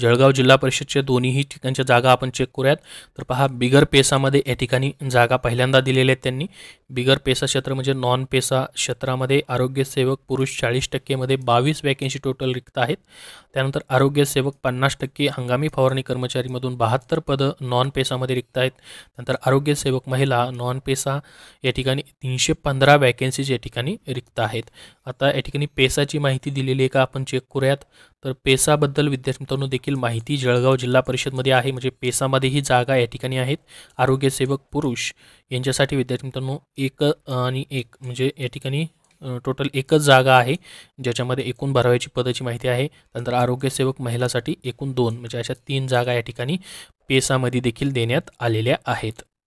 जळगाव जिल्हा परिषदच्या दोन्हीही ठिकाणच्या जागा आपण चेक करूयात तर पहा बिगर पेसामध्ये या ठिकाणी जागा पहिल्यांदा दिलेल्या आहेत त्यांनी बिगर पेसा क्षेत्र म्हणजे नॉन पेसा क्षेत्रामध्ये आरोग्यसेवक पुरुष चाळीस टक्केमध्ये बावीस वॅकेन्सी टोटल रिक्त आहेत त्यानंतर आरोग्यसेवक पन्नास टक्के हंगामी फवारणी कर्मचारीमधून बहात्तर पदं नॉन पेसामध्ये रिक्त आहेत त्यानंतर आरोग्यसेवक महिला नॉन पेसा या ठिकाणी तीनशे पंधरा वॅकेन्सीज या ठिकाणी रिक्त आहेत आता या ठिकाणी पेसाची माहिती दिलेली आहे का आपण चेक करूयात तर पेसाबद्दल विद्यार्थी मित्रांनो देखील माहिती जळगाव जिल्हा परिषदमध्ये आहे म्हणजे पेसामध्ये ही जागा या ठिकाणी आहेत आरोग्यसेवक पुरुष यांच्यासाठी विद्यार्थी मित्रांनो एक आणि एक म्हणजे या ठिकाणी टोटल एकच जागा आहे ज्याच्यामध्ये एकूण भराव्याची पदाची माहिती आहे त्यानंतर आरोग्यसेवक महिलासाठी एकूण दोन म्हणजे अशा तीन जागा या ठिकाणी पेसामध्ये देखील देण्यात आलेल्या आहेत